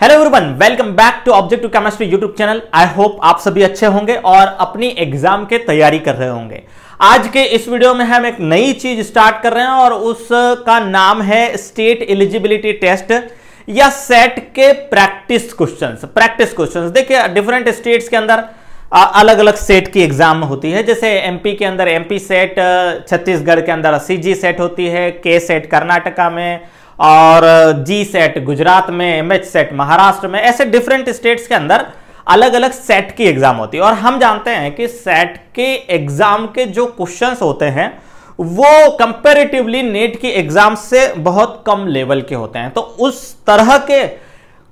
hello everyone welcome back to object to chemistry YouTube channel I hope आप सभी अच्छे होंगे और अपनी एग्जाम के तैयारी कर रहे होंगे आज के इस वीडियो में हम एक नई चीज स्टार्ट कर रहे हैं और उसका नाम है स्टेट एलिजिबिलिटी टेस्ट या सेट के प्रैक्टिस क्वेश्चंस प्रैक्टिस क्वेश्चंस देखिए डिफरेंट स्टेट्स के अंदर अलग अलग सेट की एग्जाम होती है जैसे एमपी के अंदर एमपी सेट छत्तीसगढ़ के अंदर सीजी सेट होती है के सेट कर्नाटका में और जी सेट गुजरात में एम एच सेट महाराष्ट्र में ऐसे डिफरेंट स्टेट्स के अंदर अलग अलग सेट की एग्जाम होती है और हम जानते हैं कि सेट के एग्जाम के जो क्वेश्चंस होते हैं वो कंपेरेटिवली नेट की एग्जाम से बहुत कम लेवल के होते हैं तो उस तरह के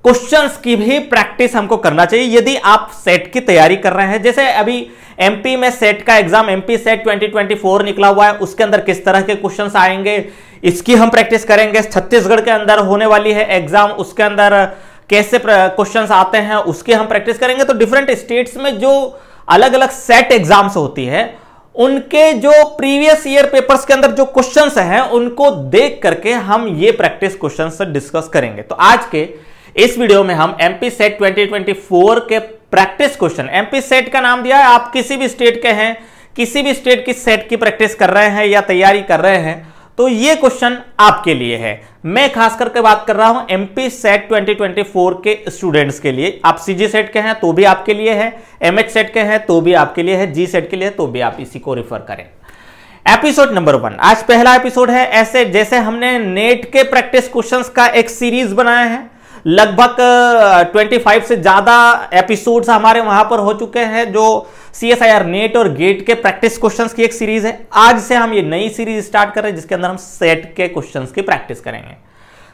क्वेश्चंस की भी प्रैक्टिस हमको करना चाहिए यदि आप सेट की तैयारी कर रहे हैं जैसे अभी एमपी में सेट का एग्जाम एमपी सेट 2024 निकला हुआ है उसके अंदर किस तरह के क्वेश्चंस आएंगे इसकी हम प्रैक्टिस करेंगे छत्तीसगढ़ के अंदर होने वाली है एग्जाम उसके अंदर कैसे क्वेश्चंस आते हैं उसकी हम प्रैक्टिस करेंगे तो डिफरेंट स्टेट्स में जो अलग अलग सेट एग्जाम्स होती है उनके जो प्रीवियस ईयर पेपर्स के अंदर जो क्वेश्चंस हैं उनको देख करके हम ये प्रैक्टिस क्वेश्चन डिस्कस करेंगे तो आज के इस वीडियो में हम एमपी सेट 2024 के प्रैक्टिस क्वेश्चन एमपी सेट का नाम दिया है आप किसी भी स्टेट के हैं किसी भी स्टेट की सेट की प्रैक्टिस कर रहे हैं या तैयारी कर रहे हैं तो ये क्वेश्चन आपके लिए है मैं खास करके बात कर रहा हूं एमपी सेट 2024 के स्टूडेंट्स के लिए आप सीजी सेट के हैं तो भी आपके लिए है एमएच सेट के हैं तो भी आपके लिए है जी सेट के लिए तो भी आप इसी को रिफर करें एपिसोड नंबर वन आज पहला एपिसोड है ऐसे जैसे हमने नेट के प्रैक्टिस क्वेश्चंस का एक सीरीज बनाया है लगभग 25 से ज़्यादा एपिसोड्स हमारे वहां पर हो चुके हैं जो C S I R NET और गेट के प्रैक्टिस क्वेश्चंस की एक सीरीज़ है आज से हम ये नई सीरीज स्टार्ट कर रहे हैं जिसके अंदर हम सेट के क्वेश्चंस की प्रैक्टिस करेंगे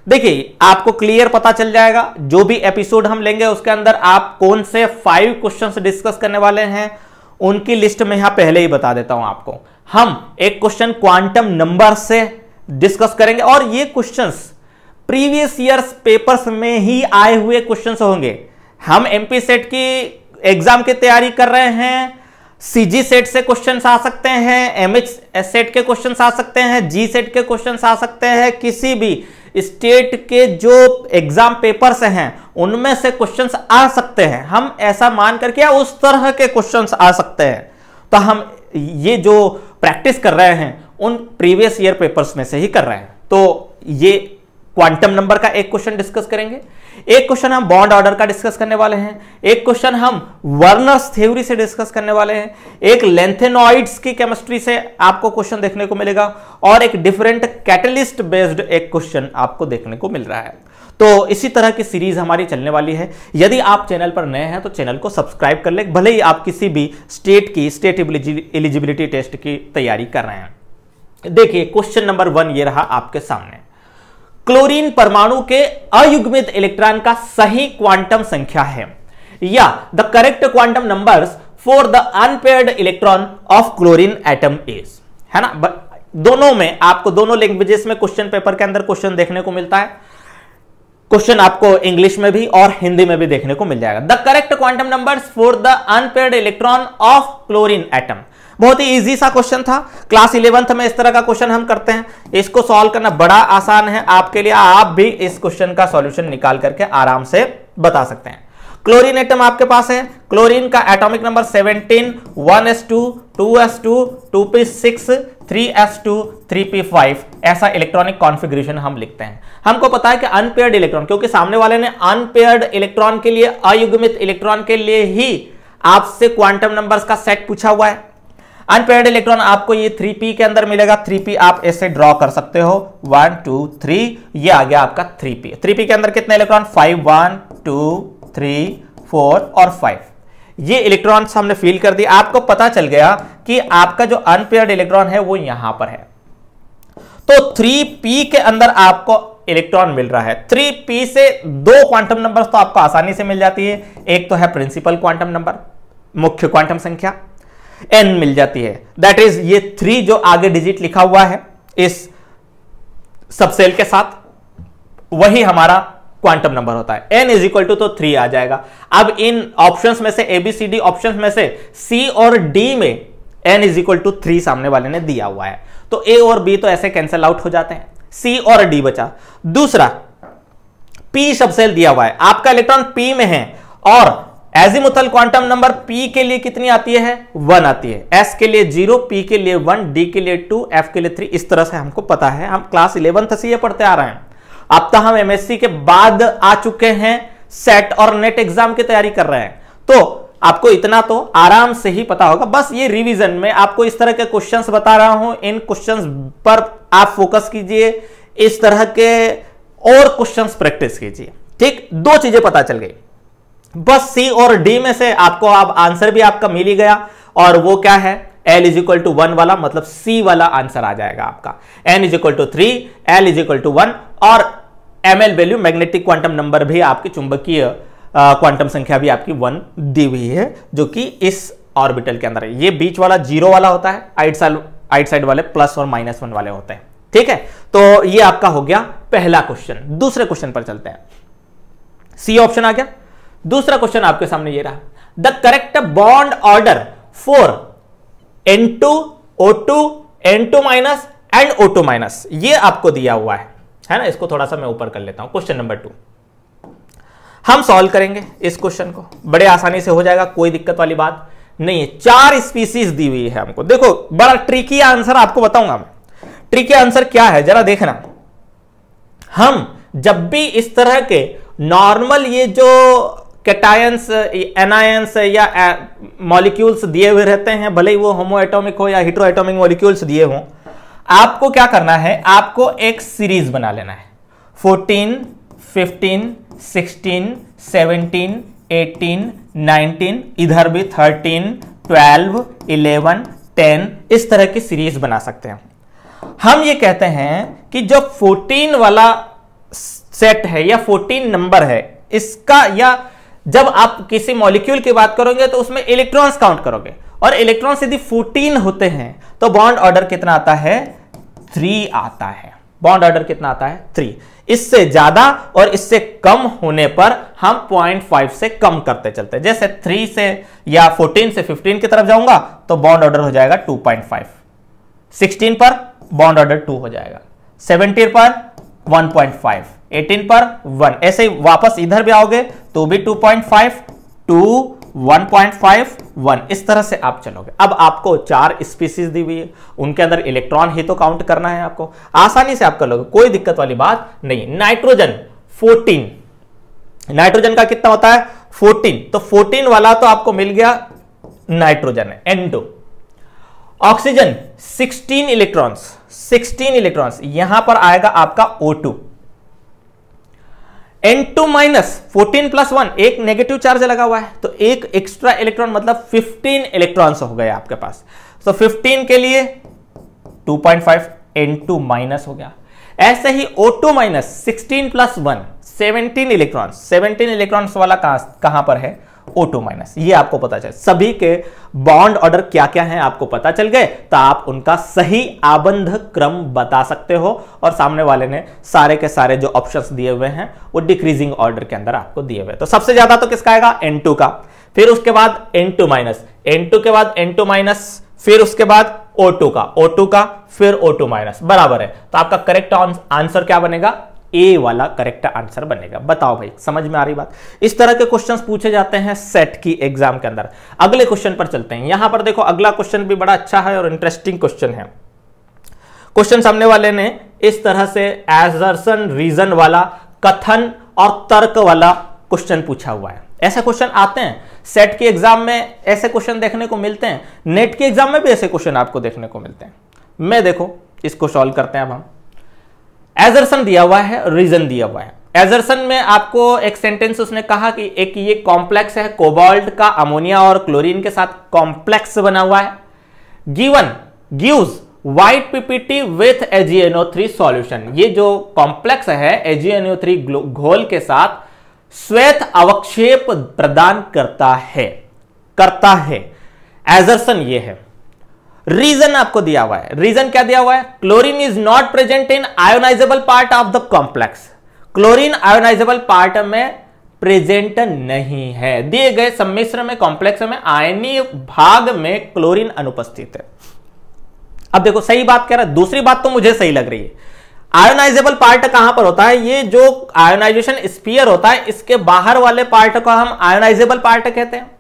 देखिए आपको क्लियर पता चल जाएगा जो भी एपिसोड हम लेंगे उसके अंदर आप कौन से फाइव क्वेश्चन डिस्कस करने वाले हैं उनकी लिस्ट में यहां पहले ही बता देता हूं आपको हम एक क्वेश्चन क्वांटम नंबर से डिस्कस करेंगे और ये क्वेश्चंस प्रीवियस ईयर्स पेपर्स में ही आए हुए क्वेश्चंस होंगे हम एमपी सेट की एग्जाम की तैयारी कर रहे हैं सीजी सेट से क्वेश्चन आ सकते हैं एमएच सेट के क्वेश्चन आ सकते हैं जी सेट के क्वेश्चन आ सकते हैं किसी भी स्टेट के जो एग्जाम पेपर्स हैं उनमें से क्वेश्चन आ सकते हैं हम ऐसा मान करके उस तरह के क्वेश्चन आ सकते हैं तो हम ये जो प्रैक्टिस कर रहे हैं उन प्रीवियस ईयर पेपर्स में से ही कर रहे हैं तो ये क्वांटम नंबर का एक क्वेश्चन डिस्कस करेंगे एक क्वेश्चन हम बॉन्ड ऑर्डर का डिस्कस करने वाले हैं एक क्वेश्चन हम वर्नर्स थ्योरी से डिस्कस करने वाले हैं एक लेंथेनॉइड्स की केमिस्ट्री से आपको क्वेश्चन देखने को मिलेगा और एक डिफरेंट कैटलिस्ट बेस्ड एक क्वेश्चन आपको देखने को मिल रहा है तो इसी तरह की सीरीज हमारी चलने वाली है यदि आप चैनल पर नए हैं तो चैनल को सब्सक्राइब कर ले भले ही आप किसी भी स्टेट की स्टेट एलिजिबिलिटी टेस्ट की तैयारी कर रहे हैं देखिए क्वेश्चन नंबर वन ये रहा आपके सामने क्लोरीन परमाणु के अयुग्मित इलेक्ट्रॉन का सही क्वांटम संख्या है या the correct quantum numbers for the unpaired electron of chlorine atom is है ना दोनों में आपको दोनों लैंग्वेजेस में क्वेश्चन पेपर के अंदर क्वेश्चन देखने को मिलता है क्वेश्चन आपको इंग्लिश में भी और हिंदी में भी देखने को मिल जाएगा the correct quantum numbers for the unpaired electron of chlorine atom बहुत ही इजी सा क्वेश्चन था क्लास इलेवंथ में इस तरह का क्वेश्चन हम करते हैं इसको सॉल्व करना बड़ा आसान है आपके लिए आप भी इस क्वेश्चन का सॉल्यूशन निकाल करके आराम से बता सकते हैं क्लोरीन एटम आपके पास है क्लोरीन का एटॉमिक नंबर 17, 1s2, ऐसा इलेक्ट्रॉनिक कॉन्फ़िगरेशन हम लिखते हैं हमको पता है कि अनपेयर्ड इलेक्ट्रॉन क्योंकि सामने वाले ने अनपेयर्ड इलेक्ट्रॉन के लिए अयुग्मित इलेक्ट्रॉन के लिए ही आपसे क्वांटम नंबर्स का सेट पूछा हुआ है अनपेड इलेक्ट्रॉन आपको ये थ्री पी के अंदर मिलेगा थ्री पी आप ऐसे ड्रॉ कर सकते हो वन टू थ्री ये आ गया आपका थ्री पी थ्री पी के अंदर कितने electron five one two three four और फाइव ये इलेक्ट्रॉन हमने फील कर दिया आपको पता चल गया कि आपका जो अनपेयर्ड इलेक्ट्रॉन है वो यहां पर है तो थ्री पी के अंदर आपको इलेक्ट्रॉन मिल रहा है थ्री पी से दो क्वांटम नंबर तो आपको आसानी से मिल जाती है एक तो है प्रिंसिपल क्वांटम नंबर मुख्य क्वांटम संख्या एन मिल जाती है दैट इज ये थ्री जो आगे डिजिट लिखा हुआ है इस सबसेल के साथ वही हमारा क्वांटम नंबर होता है एन इज इक्वल टू तो थ्री आ जाएगा अब इन ऑप्शंस में से एबीसीडी ऑप्शंस में से सी और डी में N is equal to three सामने वाले ने दिया हुआ है तो ए और बी तो ऐसे कैंसल आउट हो जाते हैं सी और डी बचा दूसरा पी सबसेल दिया हुआ है आपका इलेक्ट्रॉन पी में है और एजिमुथल क्वांटम नंबर p के लिए कितनी आती है वन आती है s के लिए जीरो p के लिए वन d के लिए टू f के लिए थ्री इस तरह से हमको पता है हम क्लास इलेवंथ से ये पढ़ते आ रहे हैं अब तो हम एमएससी के बाद आ चुके हैं सेट और नेट एग्जाम की तैयारी कर रहे हैं तो आपको इतना तो आराम से ही पता होगा बस ये रिवीजन में आपको इस तरह के क्वेश्चंस बता रहा हूं इन क्वेश्चंस पर आप फोकस कीजिए इस तरह के और क्वेश्चंस प्रैक्टिस कीजिए ठीक दो चीजें पता चल गई बस सी और डी में से आपको आप आंसर भी आपका मिल ही गया और वो क्या है L is equal to one वाला मतलब सी वाला आंसर आ जाएगा आपका N is equal to three L is equal to one और M L value magnetic quantum number भी आपकी चुंबकीय क्वांटम संख्या भी आपकी वन दी हुई है जो कि इस ऑर्बिटल के अंदर है ये बीच वाला जीरो वाला होता है आइट साइड आइट साइड वाले प्लस और माइनस वन वाले होते हैं ठीक है तो ये आपका हो गया पहला क्वेश्चन दूसरे क्वेश्चन पर चलते हैं सी ऑप्शन आ गया दूसरा क्वेश्चन आपके सामने ये रहा the correct bond order for N two O two N two minus and O two minus ये आपको दिया हुआ है है ना इसको थोड़ा सा मैं ऊपर कर लेता हूं क्वेश्चन नंबर टू हम सॉल्व करेंगे इस क्वेश्चन को बड़े आसानी से हो जाएगा कोई दिक्कत वाली बात नहीं है चार स्पीसीज दी हुई है हमको देखो बड़ा ट्रिकी आंसर आपको बताऊंगा मैं ट्रिकी आंसर क्या है जरा देखना हम जब भी इस तरह के नॉर्मल ये जो कैटायंस एनायंस या मॉलिक्यूल्स दिए हुए रहते हैं भले ही वो होमो हो या हिट्रो मॉलिक्यूल्स दिए हों आपको क्या करना है आपको एक सीरीज बना लेना है 14, 15, 16, 17, 18, 19, इधर भी 13, 12, 11, 10 इस तरह की सीरीज बना सकते हैं हम ये कहते हैं कि जो 14 वाला सेट है या 14 नंबर है इसका या जब आप किसी मॉलिक्यूल की बात करोगे तो उसमें इलेक्ट्रॉन्स काउंट करोगे और इलेक्ट्रॉन्स यदि 14 होते हैं तो बॉन्ड ऑर्डर कितना आता है थ्री आता है बॉन्ड ऑर्डर कितना आता है थ्री इससे ज्यादा और इससे कम होने पर हम 0.5 से कम करते चलते हैं जैसे 3 से या 14 से 15 की तरफ जाऊंगा तो बॉन्ड ऑर्डर हो जाएगा 2.5 16 पर बॉन्ड ऑर्डर 2 हो जाएगा 17 पर 1.5 18 पर 1 ऐसे ही वापस इधर भी आओगे तो भी 2.5 point five two one point five one इस तरह से आप चलोगे अब आपको चार स्पीसीज दी हुई है उनके अंदर इलेक्ट्रॉन ही तो काउंट करना है आपको आसानी से आप कर लोगे कोई दिक्कत वाली बात नहीं नाइट्रोजन 14 नाइट्रोजन का कितना होता है 14 तो 14 वाला तो आपको मिल गया नाइट्रोजन है एन ऑक्सीजन 16 इलेक्ट्रॉन्स 16 इलेक्ट्रॉन्स यहां पर आएगा आपका O N two minus fourteen plus one एक नेगेटिव चार्ज लगा हुआ है तो एक एक्स्ट्रा इलेक्ट्रॉन मतलब फिफ्टीन इलेक्ट्रॉन्स हो गए आपके पास तो फिफ्टीन के लिए two point five N two minus हो गया ऐसे ही O two minus sixteen plus one seventeen electron seventeen electrons वाला कहां पर है O2 माइनस ये आपको पता चल सभी के बॉन्ड ऑर्डर क्या क्या हैं आपको पता चल गए तो आप उनका सही आबंध क्रम बता सकते हो और सामने वाले ने सारे के सारे जो ऑप्शंस दिए हुए हैं वो डिक्रीजिंग ऑर्डर के अंदर आपको दिए हुए तो सबसे ज्यादा तो किसका आएगा N2 का फिर उसके बाद N2 माइनस N2 के बाद N2 माइनस फिर उसके बाद O2 का O2 का फिर O2 माइनस बराबर है तो आपका करेक्ट आंसर क्या बनेगा ए वाला करेक्ट आंसर बनेगा बताओ भाई समझ में आ रही बात इस तरह के क्वेश्चंस पूछे जाते हैं सेट की एग्जाम के अंदर अगले क्वेश्चन पर चलते हैं यहां पर देखो अगला क्वेश्चन भी बड़ा अच्छा है और इंटरेस्टिंग क्वेश्चन है क्वेश्चन सामने वाले ने इस तरह से एजर्सन रीजन वाला कथन और तर्क वाला क्वेश्चन पूछा हुआ है ऐसे क्वेश्चन आते हैं सेट के एग्जाम में ऐसे क्वेश्चन देखने को मिलते हैं नेट के एग्जाम में भी ऐसे क्वेश्चन आपको देखने को मिलते हैं मैं देखो इसको सॉल्व करते हैं अब हम एजर्सन दिया हुआ है रीजन दिया हुआ है एजर्सन में आपको एक सेंटेंस उसने कहा कि एक ये कॉम्प्लेक्स है कोबाल्ट का अमोनिया और क्लोरीन के साथ कॉम्प्लेक्स बना हुआ है given gives white PPT with AgNO three solution ये जो कॉम्प्लेक्स है एजीएनओ थ्री घोल के साथ श्वेत अवक्षेप प्रदान करता है करता है एजर्सन ये है रीजन आपको दिया हुआ है रीजन क्या दिया हुआ है chlorine is not present in ionizable part of the complex chlorine ionizable part में प्रेजेंट नहीं है दिए गए सम्मिश्र में कॉम्प्लेक्स में आयनी भाग में क्लोरीन अनुपस्थित है अब देखो सही बात कह रहा है दूसरी बात तो मुझे सही लग रही है आयोनाइजेबल पार्ट कहां पर होता है ये जो आयोनाइजेशन स्पीयर होता है इसके बाहर वाले पार्ट को हम आयोनाइजेबल पार्ट कहते हैं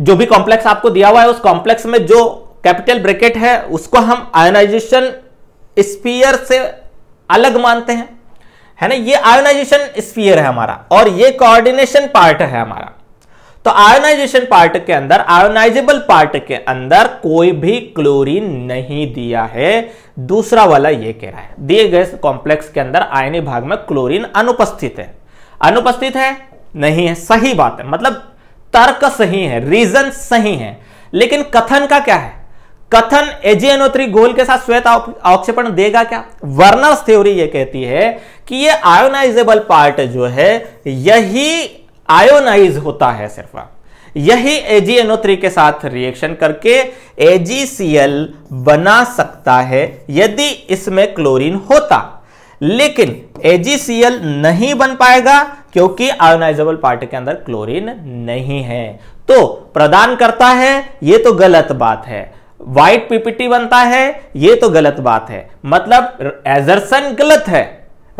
जो भी कॉम्प्लेक्स आपको दिया हुआ है उस कॉम्प्लेक्स में जो कैपिटल ब्रैकेट है उसको हम आयोनाइजेशन स्पीयर से अलग मानते हैं है ना ये आयोनाइजेशन स्पीयर है हमारा और ये कोऑर्डिनेशन पार्ट है हमारा तो आयोनाइजेशन पार्ट के अंदर आयोनाइजेबल पार्ट के अंदर कोई भी क्लोरीन नहीं दिया है दूसरा वाला ये कह रहा है दिए गए कॉम्प्लेक्स के अंदर आयनी भाग में क्लोरीन अनुपस्थित है अनुपस्थित है नहीं है सही बात है मतलब तर्क सही है रीजन सही है लेकिन कथन का क्या है कथन एजीएनओ थ्री गोल के साथ श्वेत आक्षेपण देगा क्या वर्नर्स थ्योरी ये कहती है कि ये आयोनाइजेबल पार्ट जो है यही आयोनाइज होता है सिर्फ यही एजीएनओ थ्री के साथ रिएक्शन करके एजीसीएल बना सकता है यदि इसमें क्लोरीन होता लेकिन एजीसीएल नहीं बन पाएगा क्योंकि आयोनाइजेबल पार्ट के अंदर क्लोरीन नहीं है तो प्रदान करता है ये तो गलत बात है व्हाइट पीपीटी बनता है ये तो गलत बात है मतलब एजर्सन गलत है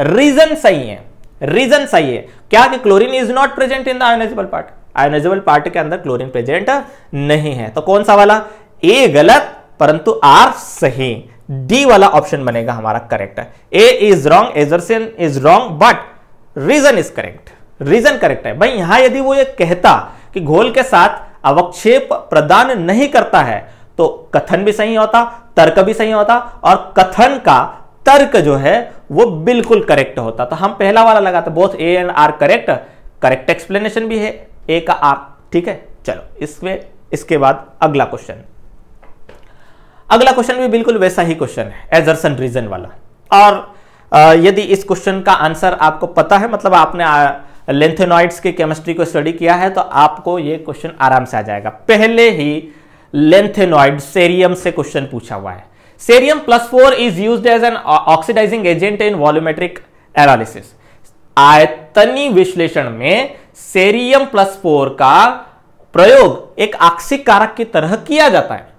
रीजन सही है रीजन सही है क्या कि chlorine is not present in the ionizable part ionizable part के अंदर क्लोरीन प्रेजेंट नहीं है तो कौन सा वाला ए गलत परंतु आर सही डी वाला ऑप्शन बनेगा हमारा correct A is wrong assertion is wrong but reason is correct reason correct है भाई यहां यदि वो ये कहता कि घोल के साथ अवक्षेप प्रदान नहीं करता है तो कथन भी सही होता तर्क भी सही होता और कथन का तर्क जो है वो बिल्कुल करेक्ट होता तो हम पहला वाला लगाते both A and R correct correct explanation भी है ए का आर ठीक है चलो इसमें इसके बाद अगला क्वेश्चन अगला क्वेश्चन भी बिल्कुल वैसा ही क्वेश्चन है एजर्सन रीजन वाला और यदि इस क्वेश्चन का आंसर आपको पता है मतलब आपने लेंथेनॉइड्स के केमिस्ट्री को स्टडी किया है तो आपको ये क्वेश्चन आराम से आ जाएगा पहले ही लेंथेनॉइड सेरियम से क्वेश्चन पूछा हुआ है cerium plus four is use as an oxidizing agent in volumetric analysis आयतनी विश्लेषण में सेरियम प्लस फोर का प्रयोग एक आक्षिक कारक की तरह किया जाता है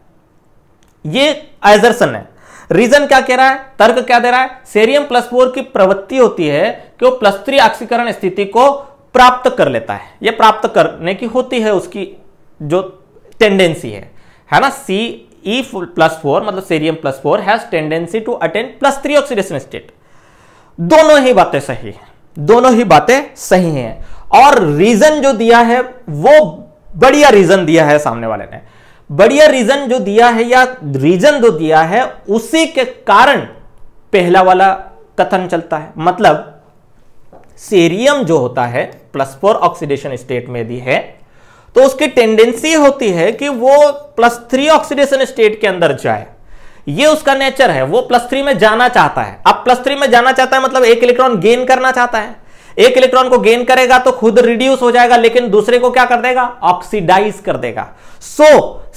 यह एजर्सन है रीजन क्या कह रहा है तर्क क्या दे रहा है सेरियम प्लस फोर की प्रवृत्ति होती है कि वो प्लस थ्री ऑक्सीकरण स्थिति को प्राप्त कर लेता है ये प्राप्त करने की होती है उसकी जो टेंडेंसी है है ना सी ई प्लस फोर मतलब cerium plus four has tendency to attend plus three oxidation state दोनों ही बातें सही है दोनों ही बातें सही हैं और रीजन जो दिया है वो बढ़िया रीजन दिया है सामने वाले ने बढ़िया रीजन जो दिया है या रीजन जो दिया है उसी के कारण पहला वाला कथन चलता है मतलब सीरियम जो होता है प्लस फोर ऑक्सीडेशन स्टेट में दी है तो उसकी टेंडेंसी होती है कि वो प्लस थ्री ऑक्सीडेशन स्टेट के अंदर जाए ये उसका नेचर है वो प्लस थ्री में जाना चाहता है अब प्लस थ्री में जाना चाहता है मतलब एक इलेक्ट्रॉन गेन करना चाहता है एक इलेक्ट्रॉन को गेन करेगा तो खुद रिड्यूस हो जाएगा लेकिन दूसरे को क्या कर देगा ऑक्सीडाइज कर देगा so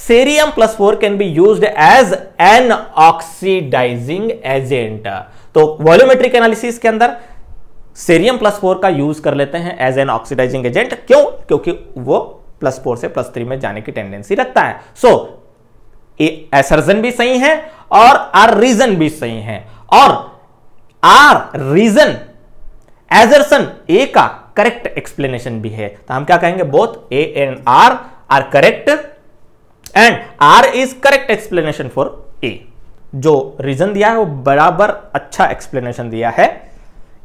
cerium plus four can be use as an oxidizing agent तो वॉल्यूमेट्रिक एनालिसिस के अंदर सेरियम प्लस फोर का यूज कर लेते हैं एज एन ऑक्सीडाइजिंग एजेंट क्यों क्योंकि वो प्लस फोर से प्लस थ्री में जाने की टेंडेंसी रखता है सो एसर्जन भी सही है और आर रीजन भी सही है और आर रीजन एजरसन ए का करेक्ट एक्सप्लेनेशन भी है तो हम क्या कहेंगे both A and R R correct and R is correct explanation for A जो रीजन दिया है वो बराबर अच्छा एक्सप्लेनेशन दिया है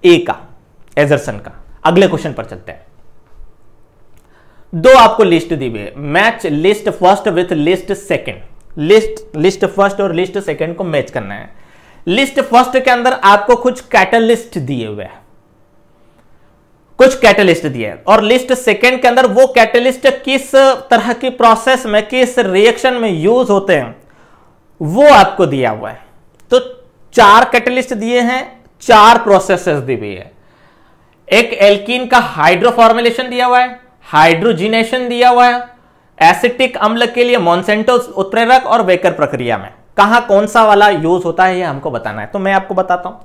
ए का एजरसन का अगले क्वेश्चन पर चलते हैं दो आपको लिस्ट दी हुई है match list first with list second list list first और लिस्ट सेकेंड को मैच करना है लिस्ट फर्स्ट के अंदर आपको कुछ कैटलिस्ट दिए हुए हैं कुछ कैटलिस्ट दिए और लिस्ट सेकेंड के अंदर वो कैटलिस्ट किस तरह की प्रोसेस में किस रिएक्शन में यूज होते हैं वो आपको दिया हुआ है तो चार कैटलिस्ट दिए हैं चार प्रोसेसेस दी हुई है एक एल्किन का हाइड्रोफॉर्मुलेशन दिया हुआ है हाइड्रोजिनेशन दिया हुआ है एसिटिक अम्ल के लिए मॉन्सेंटो उत्प्रेरक और वेकर प्रक्रिया में कहा कौन सा वाला यूज होता है यह हमको बताना है तो मैं आपको बताता हूं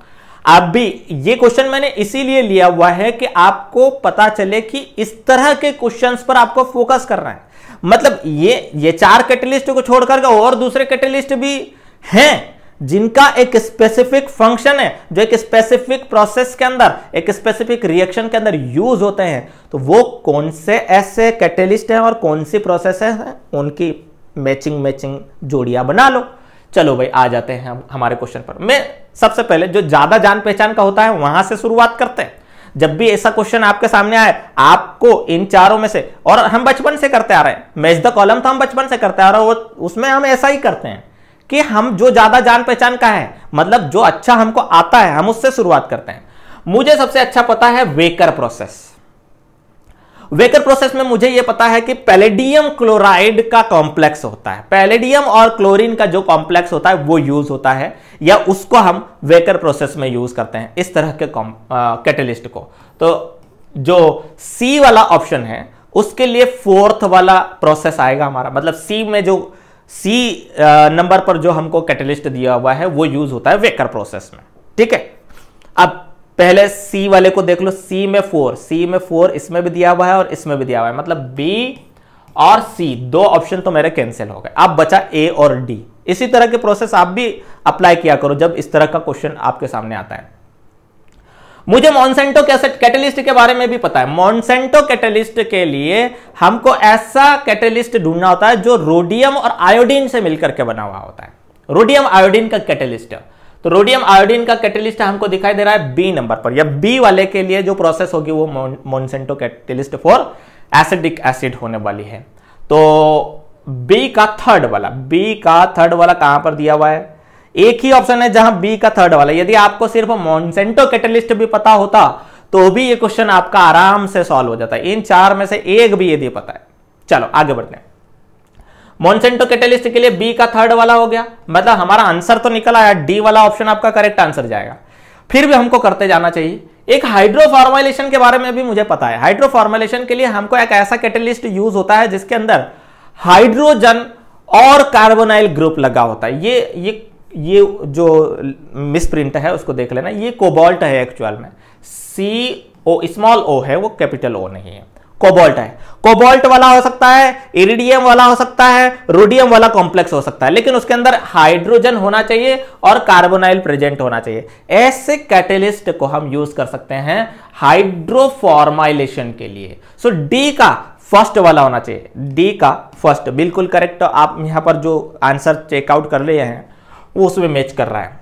आप भी ये क्वेश्चन मैंने इसीलिए लिया हुआ है कि आपको पता चले कि इस तरह के क्वेश्चंस पर आपको फोकस करना है मतलब ये ये चार कैटलिस्ट को छोड़कर और दूसरे कैटलिस्ट भी हैं जिनका एक स्पेसिफिक फंक्शन है जो एक स्पेसिफिक प्रोसेस के अंदर एक स्पेसिफिक रिएक्शन के अंदर यूज होते हैं तो वो कौन से ऐसे कैटलिस्ट हैं और कौन सी प्रोसेस हैं उनकी मैचिंग मैचिंग जोड़िया बना लो चलो भाई आ जाते हैं हम हमारे क्वेश्चन पर मैं सबसे पहले जो ज़्यादा जान पहचान का होता है वहां से शुरुआत करते हैं जब भी ऐसा क्वेश्चन आपके सामने आए आपको इन चारों में से और हम बचपन से करते आ रहे हैं मैच द कॉलम तो हम बचपन से करते आ रहे हैं उसमें हम ऐसा ही करते हैं कि हम जो ज़्यादा जान पहचान का है मतलब जो अच्छा हमको आता है हम उससे शुरुआत करते हैं मुझे सबसे अच्छा पता है वेकर प्रोसेस वेकर प्रोसेस में मुझे यह पता है कि पैलेडियम क्लोराइड का कॉम्प्लेक्स होता है पैलेडियम और क्लोरीन का जो कॉम्प्लेक्स होता है वो यूज होता है या उसको हम वेकर प्रोसेस में यूज करते हैं इस तरह के कैटलिस्ट को तो जो सी वाला ऑप्शन है उसके लिए फोर्थ वाला प्रोसेस आएगा हमारा मतलब सी में जो सी नंबर पर जो हमको कैटलिस्ट दिया हुआ है वो यूज होता है वेकर प्रोसेस में ठीक है अब पहले सी वाले को देख लो सी में फोर सी में फोर इसमें भी दिया हुआ है और इसमें भी दिया हुआ है मतलब बी और सी दो ऑप्शन तो मेरे कैंसिल हो गए अब बचा ए और डी इसी तरह के प्रोसेस आप भी अप्लाई किया करो जब इस तरह का क्वेश्चन आपके सामने आता है मुझे मॉन्सेंटो कैटलिस्ट के बारे में भी पता है मॉन्सेंटो कैटलिस्ट के लिए हमको ऐसा कैटलिस्ट ढूंढना होता है जो रोडियम और आयोडीन से मिलकर के बना हुआ होता है रोडियम आयोडीन का कैटलिस्ट है तो रोडियम आयोडीन का कैटेलिस्ट हमको दिखाई दे रहा है बी नंबर पर या बी वाले के लिए जो प्रोसेस होगी वो Monsanto catalyst for acidic acid होने वाली है तो बी का थर्ड वाला बी का थर्ड वाला कहां पर दिया हुआ है एक ही ऑप्शन है जहां बी का थर्ड वाला यदि आपको सिर्फ मोनसेंटो कैटलिस्ट भी पता होता तो भी ये क्वेश्चन आपका आराम से सॉल्व हो जाता है इन चार में से एक भी यदि पता है चलो आगे बढ़ते हैं मोनसेंटो कैटलिस्ट के लिए बी का थर्ड वाला हो गया मतलब हमारा आंसर तो निकल आया डी वाला ऑप्शन आपका करेक्ट आंसर जाएगा फिर भी हमको करते जाना चाहिए एक हाइड्रोफॉर्मोलेशन के बारे में भी मुझे पता है हाइड्रोफॉर्मोलेशन के लिए हमको एक ऐसा कैटेलिस्ट यूज होता है जिसके अंदर हाइड्रोजन और कार्बोनाइल ग्रुप लगा होता है ये ये ये जो मिसप्रिंट है उसको देख लेना ये कोबाल्ट है एक्चुअल में सी ओ स्मॉल ओ है वो कैपिटल ओ नहीं है कोबाल्ट है कोबाल्ट वाला हो सकता है इरिडियम वाला हो सकता है रोडियम वाला कॉम्प्लेक्स हो सकता है लेकिन उसके अंदर हाइड्रोजन होना चाहिए और कार्बोनाइल प्रेजेंट होना चाहिए ऐसे कैटेलिस्ट को हम यूज कर सकते हैं हाइड्रोफॉर्माइलेशन के लिए सो so, डी का फर्स्ट वाला होना चाहिए डी का फर्स्ट बिल्कुल करेक्ट आप यहां पर जो आंसर चेकआउट कर रहे हैं वो उसमें मैच कर रहा है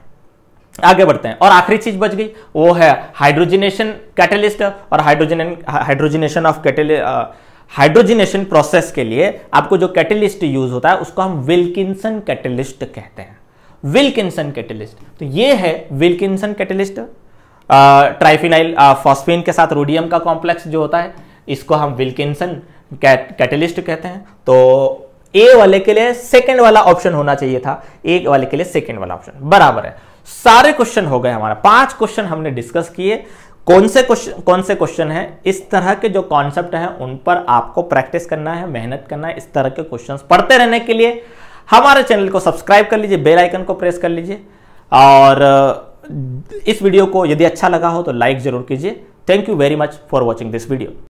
आगे बढ़ते हैं और आखिरी चीज बच गई वो है हाइड्रोजिनेशन कैटलिस्ट और हाइड्रोजन हाइड्रोजिनेशन ऑफ कैटल हाइड्रोजिनेशन प्रोसेस के लिए आपको जो कैटलिस्ट यूज होता है उसको हम विल्किसन कैटलिस्ट कहते हैं विल्किसन कैटलिस्ट तो ये है विल्किसन कैटलिस्ट ट्राइफिनाइल फॉस्फिन के साथ रोडियम का कॉम्प्लेक्स जो होता है इसको हम विल्किसन कैटलिस्ट कहते हैं तो ए वाले के लिए सेकेंड वाला ऑप्शन होना चाहिए था ए वाले के लिए सेकेंड वाला ऑप्शन बराबर है सारे क्वेश्चन हो गए हमारा पांच क्वेश्चन हमने डिस्कस किए कौन से क्वेश्चन कौन से क्वेश्चन है इस तरह के जो कॉन्सेप्ट हैं उन पर आपको प्रैक्टिस करना है मेहनत करना है इस तरह के क्वेश्चंस पढ़ते रहने के लिए हमारे चैनल को सब्सक्राइब कर लीजिए बेल आइकन को प्रेस कर लीजिए और इस वीडियो को यदि अच्छा लगा हो तो लाइक जरूर कीजिए thank you very much for watching this video